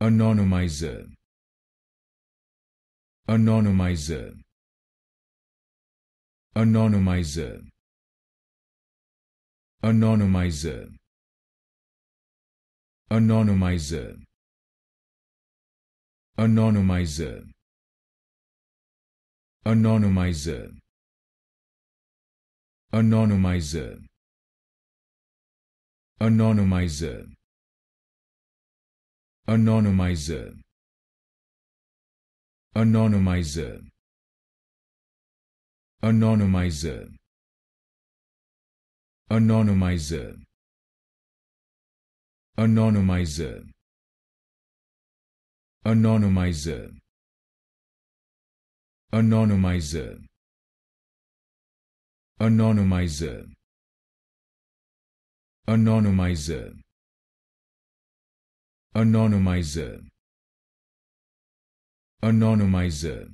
anonymizer anonymizer anonymizer anonymizer anonymizer anonymizer anonymizer anonymizer anonymizer anonymizer anonymizer anonymizer anonymizer anonymizer anonymizer anonymizer anonymizer anonymizer Anonymizer Anonymizer